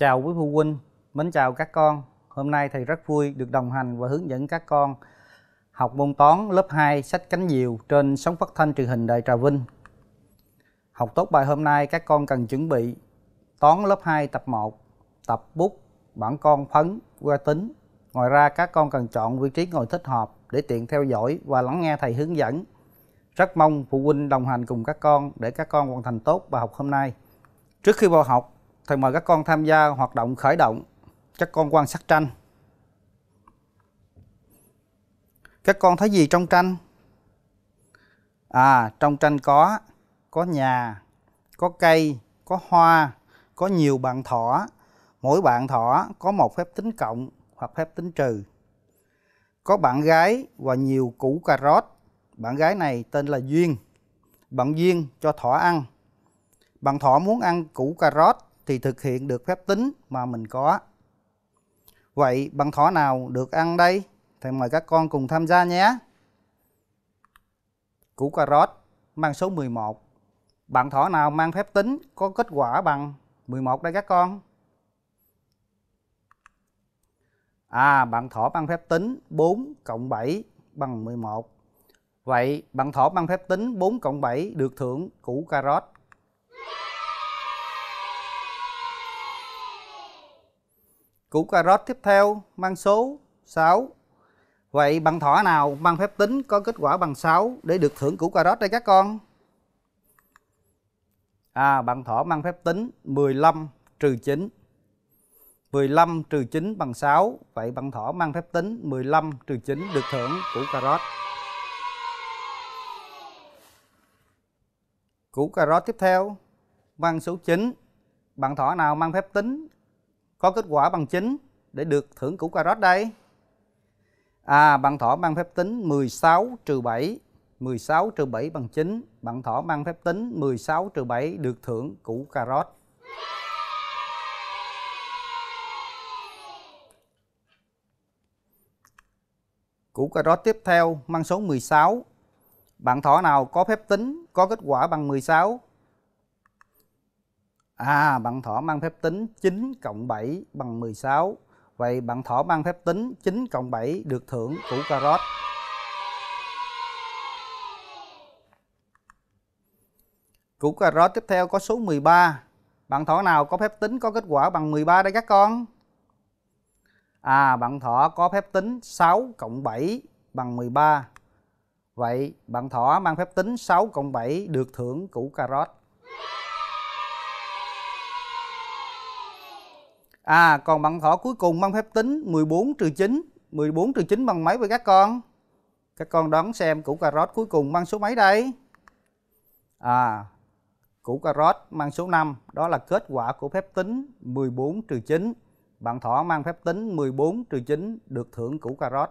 Chào quý phụ huynh, mến chào các con. Hôm nay thầy rất vui được đồng hành và hướng dẫn các con học môn toán lớp 2 sách cánh diều trên sóng phát thanh truyền hình Đại Trà Vinh. Học tốt bài hôm nay các con cần chuẩn bị toán lớp 2 tập 1, tập bút, bản con phấn, qua tính. Ngoài ra các con cần chọn vị trí ngồi thích hợp để tiện theo dõi và lắng nghe thầy hướng dẫn. Rất mong phụ huynh đồng hành cùng các con để các con hoàn thành tốt bài học hôm nay. Trước khi vào học, thầy mời các con tham gia hoạt động khởi động các con quan sát tranh các con thấy gì trong tranh à trong tranh có có nhà có cây có hoa có nhiều bạn thỏ mỗi bạn thỏ có một phép tính cộng hoặc phép tính trừ có bạn gái và nhiều củ cà rốt bạn gái này tên là duyên bạn duyên cho thỏ ăn bạn thỏ muốn ăn củ cà rốt thì thực hiện được phép tính mà mình có. Vậy bằng thỏ nào được ăn đây? Thầy mời các con cùng tham gia nhé. Củ cà rốt mang số 11. Bạn thỏ nào mang phép tính có kết quả bằng 11 đây các con? À, bạn thỏ mang phép tính 4 cộng 7 bằng 11. Vậy bạn thỏ mang phép tính 4 cộng 7 được thưởng củ cà rốt Củ cà rốt tiếp theo mang số 6. Vậy bạn thỏ nào mang phép tính có kết quả bằng 6 để được thưởng củ cà rốt đây các con? À, bạn thỏ mang phép tính 15 trừ 9. 15 trừ 9 bằng 6. Vậy bạn thỏ mang phép tính 15 trừ 9 được thưởng củ cà rốt. Củ cà rốt tiếp theo mang số 9. bạn thỏ nào mang phép tính có kết quả bằng chính để được thưởng củ cà rốt đây. À, bạn thỏ mang phép tính 16 trừ 7. 16 trừ 7 bằng 9. Bạn thỏ mang phép tính 16 trừ 7 được thưởng củ cà rốt. Củ cà rốt tiếp theo mang số 16. Bạn thỏ nào có phép tính có kết quả bằng 16 À, bạn thỏ mang phép tính 9 cộng 7 bằng 16. Vậy bạn thỏ mang phép tính 9 cộng 7 được thưởng củ cà rốt. Củ cà rốt tiếp theo có số 13. Bạn thỏ nào có phép tính có kết quả bằng 13 đây các con? À, bạn thỏ có phép tính 6 cộng 7 bằng 13. Vậy bạn thỏ mang phép tính 6 cộng 7 được thưởng củ cà rốt. À còn bạn thỏ cuối cùng mang phép tính 14 trừ 9 14 trừ 9 bằng mấy với các con? Các con đoán xem củ cà rốt cuối cùng mang số mấy đây? À củ cà rốt mang số 5 đó là kết quả của phép tính 14 trừ 9 bạn thỏ mang phép tính 14 trừ 9 được thưởng củ cà rốt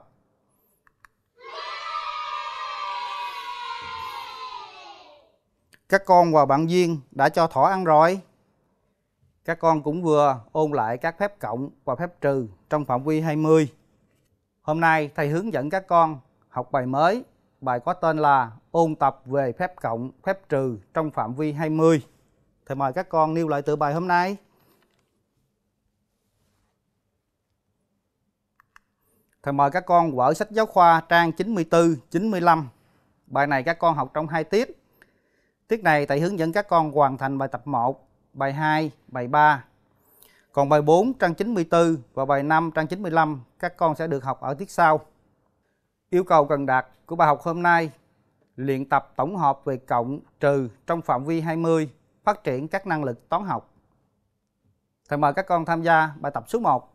các con và bạn Duyên đã cho thỏ ăn rồi các con cũng vừa ôn lại các phép cộng và phép trừ trong phạm vi 20. Hôm nay thầy hướng dẫn các con học bài mới. Bài có tên là ôn tập về phép cộng, phép trừ trong phạm vi 20. Thầy mời các con nêu lại tựa bài hôm nay. Thầy mời các con vở sách giáo khoa trang 94, 95. Bài này các con học trong hai tiết. Tiết này thầy hướng dẫn các con hoàn thành bài tập 1 bài 2, bài 3. Còn bài 4 trang 94 và bài 5 trang 95 các con sẽ được học ở tiết sau. Yêu cầu cần đạt của bài học hôm nay luyện tập tổng hợp về cộng trừ trong phạm vi 20, phát triển các năng lực toán học. Thầy mời các con tham gia bài tập số 1.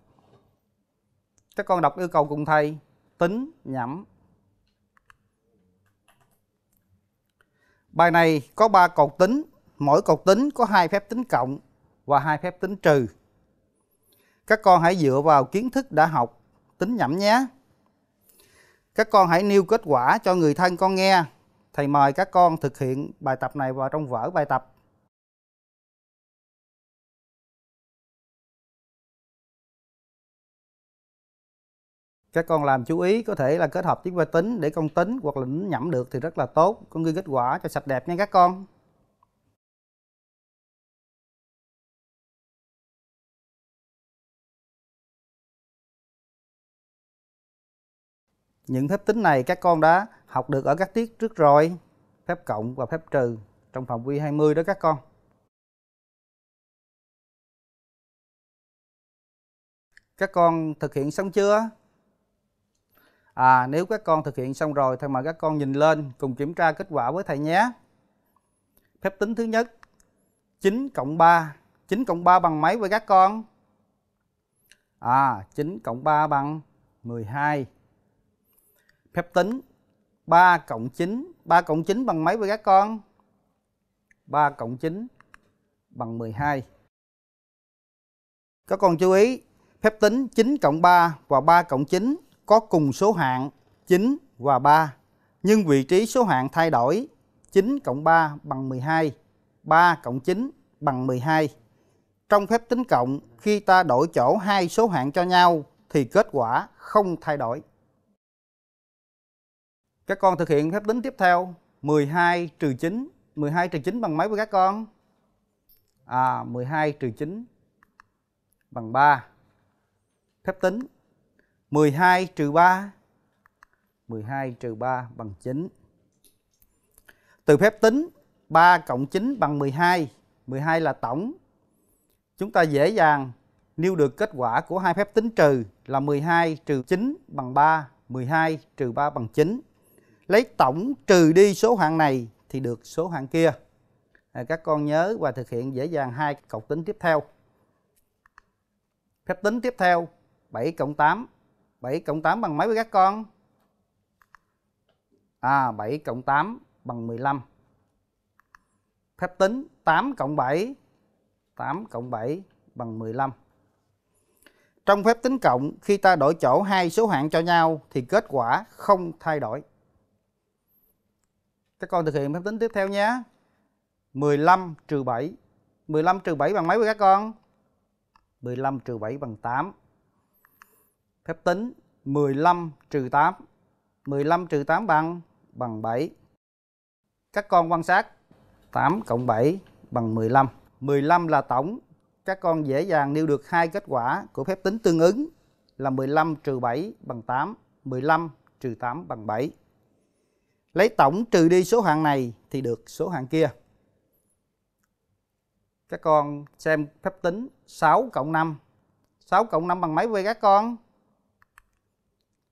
Các con đọc yêu cầu cùng thầy, tính, nhẩm. Bài này có 3 cột tính mỗi cột tính có hai phép tính cộng và hai phép tính trừ. Các con hãy dựa vào kiến thức đã học tính nhẩm nhé. Các con hãy nêu kết quả cho người thân con nghe. Thầy mời các con thực hiện bài tập này vào trong vở bài tập. các con làm chú ý có thể là kết hợp tiếng vi tính để con tính hoặc là nhẩm được thì rất là tốt con ghi kết quả cho sạch đẹp nha các con Những phép tính này các con đã học được ở các tiết trước rồi, phép cộng và phép trừ trong phòng vi 20 đó các con. Các con thực hiện xong chưa? À, nếu các con thực hiện xong rồi, thì mời các con nhìn lên cùng kiểm tra kết quả với thầy nhé. Phép tính thứ nhất, 9 cộng 3. 9 cộng 3 bằng mấy với các con? À, 9 cộng 3 bằng 12 phép tính 3 cộng 9 3 cộng 9 bằng mấy với các con 3 cộng 9 bằng 12 các con chú ý phép tính 9 cộng 3 và 3 cộng 9 có cùng số hạng 9 và 3 nhưng vị trí số hạng thay đổi 9 cộng 3 bằng 12 3 cộng 9 bằng 12 trong phép tính cộng khi ta đổi chỗ hai số hạng cho nhau thì kết quả không thay đổi các con thực hiện phép tính tiếp theo 12 trừ 9 12 trừ 9 bằng mấy với các con? À 12 trừ 9 bằng 3 Phép tính 12 trừ 3 12 trừ 3 bằng 9 Từ phép tính 3 cộng 9 bằng 12 12 là tổng Chúng ta dễ dàng nêu được kết quả của hai phép tính trừ là 12 trừ 9 bằng 3 12 trừ 3 bằng 9 lấy tổng trừ đi số hạng này thì được số hạng kia à, các con nhớ và thực hiện dễ dàng hai cọc tính tiếp theo phép tính tiếp theo 7 cộng 8 7 cộng 8 bằng mấy với các con à 7 cộng 8 bằng 15 phép tính 8 cộng 7 8 cộng 7 bằng 15 trong phép tính cộng khi ta đổi chỗ hai số hạng cho nhau thì kết quả không thay đổi các con thực hiện phép tính tiếp theo nhé 15 trừ 7 15 trừ 7 bằng mấy với các con 15 trừ 7 bằng 8 phép tính 15 trừ 8 15 trừ 8 bằng bằng 7 các con quan sát 8 cộng 7 bằng 15 15 là tổng các con dễ dàng nêu được hai kết quả của phép tính tương ứng là 15 trừ 7 bằng 8 15 trừ 8 bằng 7 Lấy tổng trừ đi số hạng này thì được số hạng kia. Các con xem phép tính 6 cộng 5. 6 cộng 5 bằng mấy vậy các con?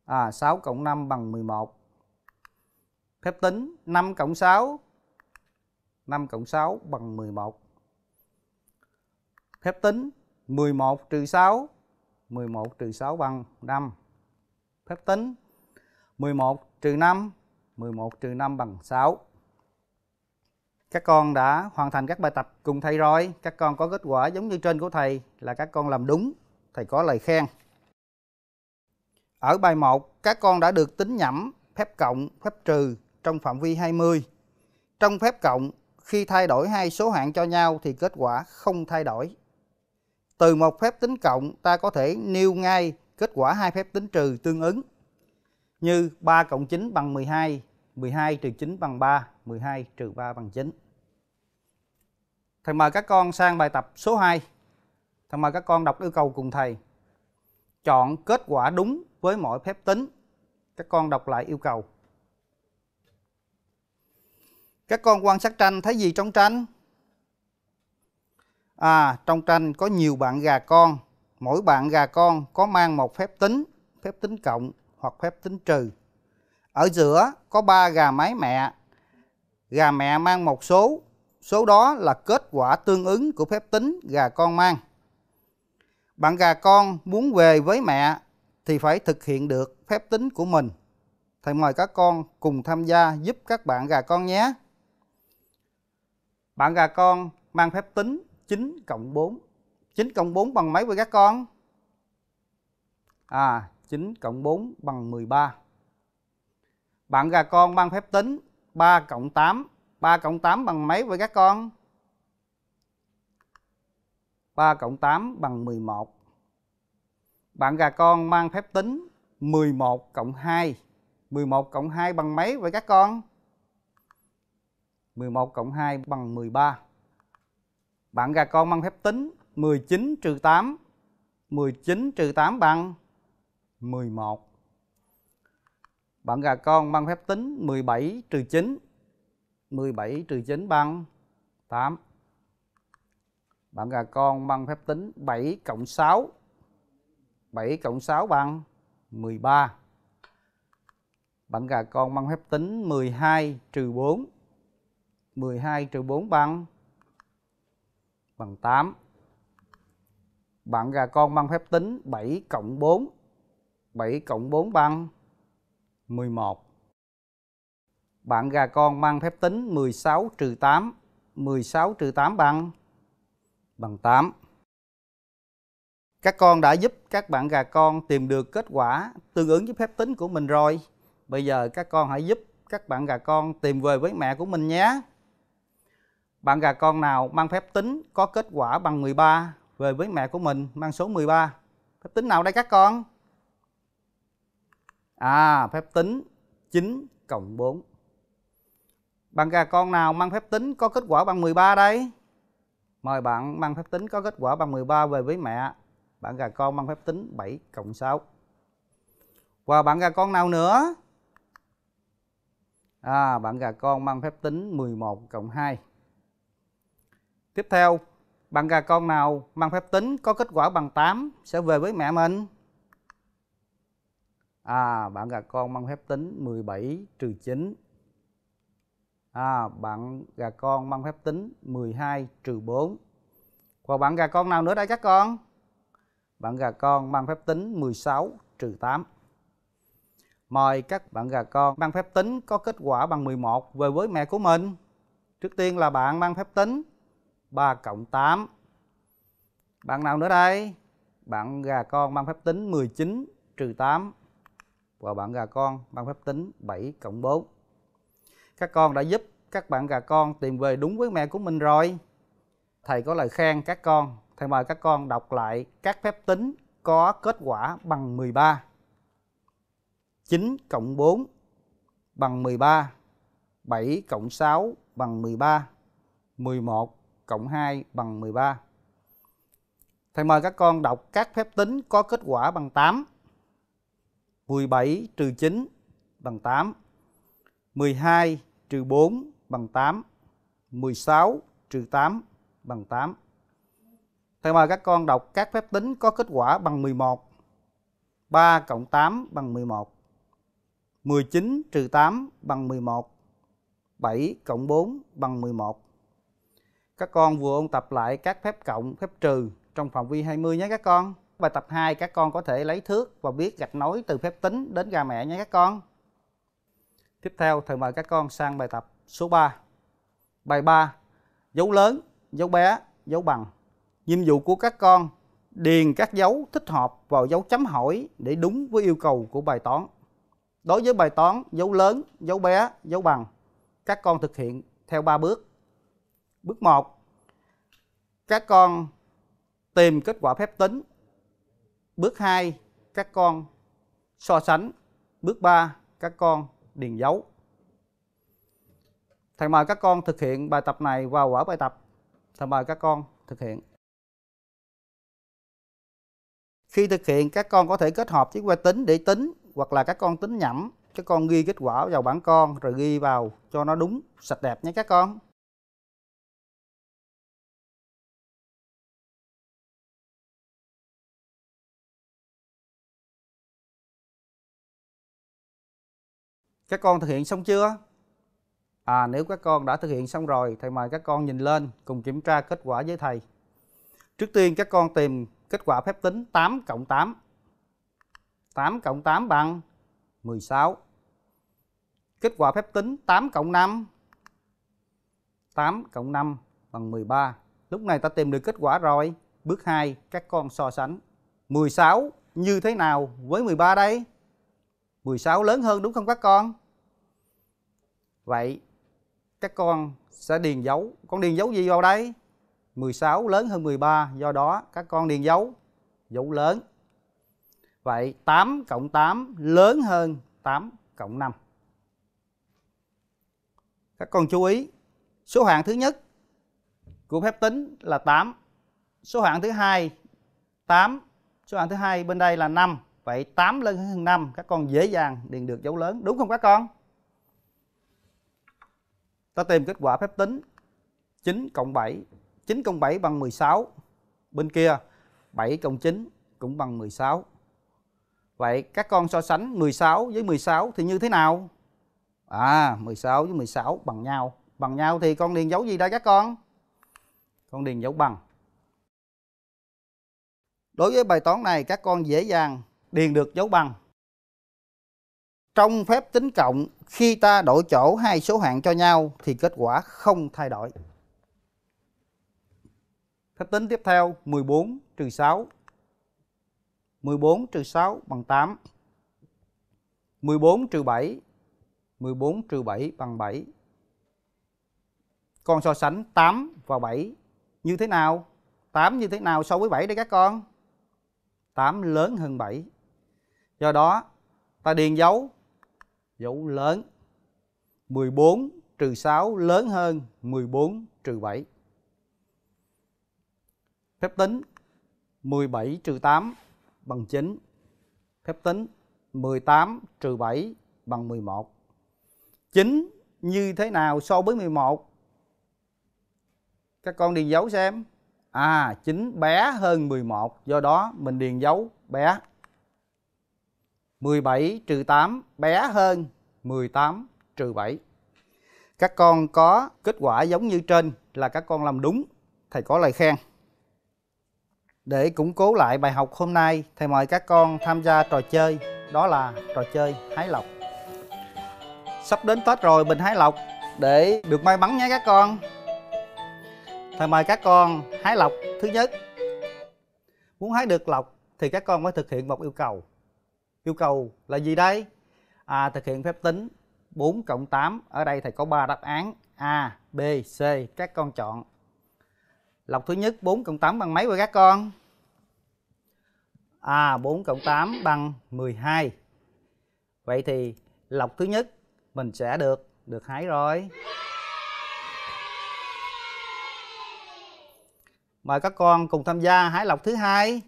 À 6 cộng 5 bằng 11. Phép tính 5 cộng 6. 5 cộng 6 bằng 11. Phép tính 11 trừ 6. 11 trừ 6 bằng 5. Phép tính 11 trừ 5 11 trừ 5 bằng 6. Các con đã hoàn thành các bài tập cùng thầy rồi. Các con có kết quả giống như trên của thầy là các con làm đúng. Thầy có lời khen. Ở bài 1, các con đã được tính nhẩm phép cộng, phép trừ trong phạm vi 20. Trong phép cộng, khi thay đổi hai số hạng cho nhau thì kết quả không thay đổi. Từ một phép tính cộng, ta có thể nêu ngay kết quả hai phép tính trừ tương ứng như 3 cộng 9 bằng 12, 12 trừ 9 bằng 3, 12 trừ 3 bằng 9. Thầy mời các con sang bài tập số 2. Thầy mời các con đọc yêu cầu cùng thầy. Chọn kết quả đúng với mỗi phép tính. Các con đọc lại yêu cầu. Các con quan sát tranh thấy gì trong tranh? À, trong tranh có nhiều bạn gà con. Mỗi bạn gà con có mang một phép tính, phép tính cộng hoặc phép tính trừ ở giữa có ba gà mái mẹ. Gà mẹ mang một số, số đó là kết quả tương ứng của phép tính gà con mang. Bạn gà con muốn về với mẹ thì phải thực hiện được phép tính của mình. Thầy mời các con cùng tham gia giúp các bạn gà con nhé. Bạn gà con mang phép tính 9 cộng 4. 9 cộng 4 bằng mấy với các con? À, 9 cộng 4 bằng 13 bạn gà con mang phép tính 3 cộng 8 3 cộng 8 bằng mấy với các con 3 cộng 8 bằng 11 bạn gà con mang phép tính 11 cộng 2 11 cộng 2 bằng mấy với các con 11 cộng 2 bằng 13 bạn gà con mang phép tính 19 trừ 8 19 trừ 8 bằng 11 bạn gà con bằng phép tính 17 trừ 9. 17 trừ 9 bằng 8. Bạn gà con bằng phép tính 7 cộng 6. 7 cộng 6 bằng 13. Bạn gà con bằng phép tính 12 trừ 4. 12 trừ 4 bằng bằng 8. Bạn gà con bằng phép tính 7 cộng 4. 7 cộng 4 bằng 11 Bạn gà con mang phép tính 16 trừ 8 16 trừ 8 bằng bằng 8 Các con đã giúp các bạn gà con tìm được kết quả tương ứng với phép tính của mình rồi Bây giờ các con hãy giúp các bạn gà con tìm về với mẹ của mình nhé Bạn gà con nào mang phép tính có kết quả bằng 13 về với mẹ của mình mang số 13 Phép tính nào đây các con? à phép tính 9 cộng 4 bằng gà con nào mang phép tính có kết quả bằng 13 đây mời bạn mang phép tính có kết quả bằng 13 về với mẹ bạn gà con mang phép tính 7 cộng 6 và bạn gà con nào nữa à bạn gà con mang phép tính 11 cộng 2 tiếp theo bạn gà con nào mang phép tính có kết quả bằng 8 sẽ về với mẹ mình à bạn gà con mang phép tính 17 trừ 9 à bạn gà con mang phép tính 12 trừ 4 còn bạn gà con nào nữa đây các con bạn gà con mang phép tính 16 trừ 8 mời các bạn gà con mang phép tính có kết quả bằng 11 về với mẹ của mình trước tiên là bạn mang phép tính 3 cộng 8 bạn nào nữa đây bạn gà con mang phép tính 19 trừ 8 và bạn gà con ban phép tính 7 cộng 4. Các con đã giúp các bạn gà con tìm về đúng với mẹ của mình rồi. Thầy có lời khen các con. Thầy mời các con đọc lại các phép tính có kết quả bằng 13. 9 cộng 4 bằng 13. 7 cộng 6 bằng 13. 11 cộng 2 bằng 13. Thầy mời các con đọc các phép tính có kết quả bằng 8. 17 trừ 9 bằng 8. 12 trừ 4 bằng 8. 16 trừ 8 bằng 8. Thầy mời các con đọc các phép tính có kết quả bằng 11. 3 cộng 8 bằng 11. 19 trừ 8 bằng 11. 7 cộng 4 bằng 11. Các con vừa ôn tập lại các phép cộng, phép trừ trong phạm vi 20 nhé các con. Bài tập 2 các con có thể lấy thước và biết gạch nối từ phép tính đến gà mẹ nha các con. Tiếp theo thầy mời các con sang bài tập số 3. Bài 3. Dấu lớn, dấu bé, dấu bằng. Nhiệm vụ của các con điền các dấu thích hợp vào dấu chấm hỏi để đúng với yêu cầu của bài toán. Đối với bài toán dấu lớn, dấu bé, dấu bằng, các con thực hiện theo 3 bước. Bước 1. Các con tìm kết quả phép tính Bước 2, các con so sánh. Bước 3, các con điền dấu. Thầy mời các con thực hiện bài tập này vào quả bài tập. Thầy mời các con thực hiện. Khi thực hiện, các con có thể kết hợp chiếc que tính để tính hoặc là các con tính nhẩm. Các con ghi kết quả vào bảng con rồi ghi vào cho nó đúng, sạch đẹp nhé các con. các con thực hiện xong chưa à nếu các con đã thực hiện xong rồi thầy mời các con nhìn lên cùng kiểm tra kết quả với thầy trước tiên các con tìm kết quả phép tính 8 cộng 8 8 cộng 8 bằng 16 kết quả phép tính 8 cộng 5 8 cộng 5 bằng 13 lúc này ta tìm được kết quả rồi bước 2 các con so sánh 16 như thế nào với 13 đây 16 lớn hơn đúng không các con Vậy các con sẽ điền dấu. Con điền dấu gì vào đây? 16 lớn hơn 13, do đó các con điền dấu dấu lớn. Vậy 8 cộng 8 lớn hơn 8 cộng 5. Các con chú ý, số hạng thứ nhất của phép tính là 8. Số hạng thứ hai 8, số hạng thứ hai bên đây là 5. Vậy 8 lớn hơn 5 các con dễ dàng điền được dấu lớn đúng không các con? ta tìm kết quả phép tính 9 cộng 7 9 cộng 7 bằng 16 bên kia 7 cộng 9 cũng bằng 16 vậy các con so sánh 16 với 16 thì như thế nào à 16 với 16 bằng nhau bằng nhau thì con điền dấu gì đây các con con điền dấu bằng đối với bài toán này các con dễ dàng điền được dấu bằng trong phép tính cộng, khi ta đổi chỗ hai số hạng cho nhau thì kết quả không thay đổi. Phép tính tiếp theo 14 trừ 6. 14 trừ 6 bằng 8. 14 trừ 7. 14 trừ 7 bằng 7. Con so sánh 8 và 7 như thế nào? 8 như thế nào so với 7 đây các con? 8 lớn hơn 7. Do đó ta điền dấu dấu lớn 14 trừ 6 lớn hơn 14 trừ 7 phép tính 17 trừ 8 bằng 9 phép tính 18 trừ 7 bằng 11 9 như thế nào so với 11 các con điền dấu xem à 9 bé hơn 11 do đó mình điền dấu bé 17 trừ 8 bé hơn 18 trừ 7. Các con có kết quả giống như trên là các con làm đúng, thầy có lời khen. Để củng cố lại bài học hôm nay, thầy mời các con tham gia trò chơi, đó là trò chơi hái lộc. Sắp đến Tết rồi mình hái lộc để được may mắn nhé các con. Thầy mời các con hái lộc thứ nhất. Muốn hái được lộc thì các con phải thực hiện một yêu cầu yêu cầu là gì đây à, thực hiện phép tính 4 cộng 8 ở đây thầy có 3 đáp án A B C các con chọn lọc thứ nhất 4 cộng 8 bằng mấy vậy các con À 4 cộng 8 bằng 12 Vậy thì lọc thứ nhất mình sẽ được được hái rồi Mời các con cùng tham gia hái lọc thứ hai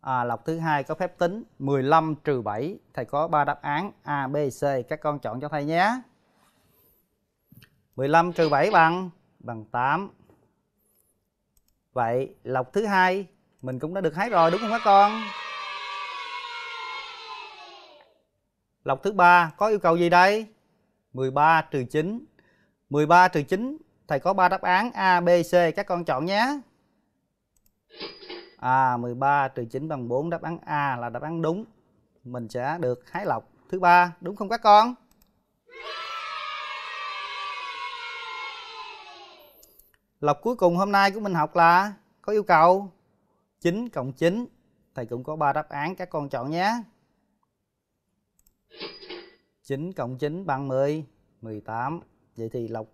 à, lọc thứ hai có phép tính 15 trừ 7 thầy có 3 đáp án A B C các con chọn cho thầy nhé 15 trừ 7 bằng bằng 8 vậy lọc thứ hai mình cũng đã được hái rồi đúng không các con lọc thứ ba có yêu cầu gì đây 13 trừ 9 13 trừ 9 thầy có 3 đáp án A B C các con chọn nhé À 13 trừ 9 bằng 4 đáp án A là đáp án đúng. Mình sẽ được hái lọc thứ ba đúng không các con? Lọc cuối cùng hôm nay của mình học là có yêu cầu 9 cộng 9. Thầy cũng có 3 đáp án các con chọn nhé. 9 cộng 9 bằng 10, 18. Vậy thì lọc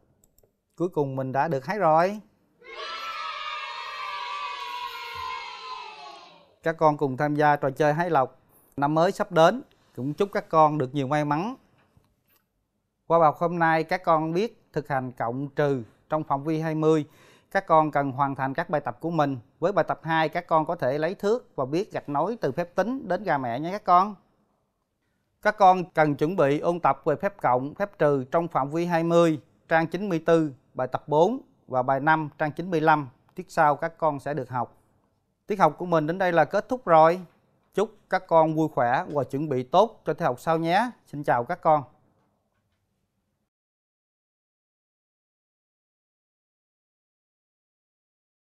cuối cùng mình đã được hái rồi. các con cùng tham gia trò chơi hái lộc năm mới sắp đến cũng chúc các con được nhiều may mắn qua bài hôm nay các con biết thực hành cộng trừ trong phạm vi 20 các con cần hoàn thành các bài tập của mình với bài tập 2 các con có thể lấy thước và biết gạch nối từ phép tính đến gà mẹ nhé các con các con cần chuẩn bị ôn tập về phép cộng, phép trừ trong phạm vi 20, trang 94, bài tập 4 và bài 5, trang 95. Tiết sau các con sẽ được học. Tiết học của mình đến đây là kết thúc rồi. Chúc các con vui khỏe và chuẩn bị tốt cho tiết học sau nhé. Xin chào các con.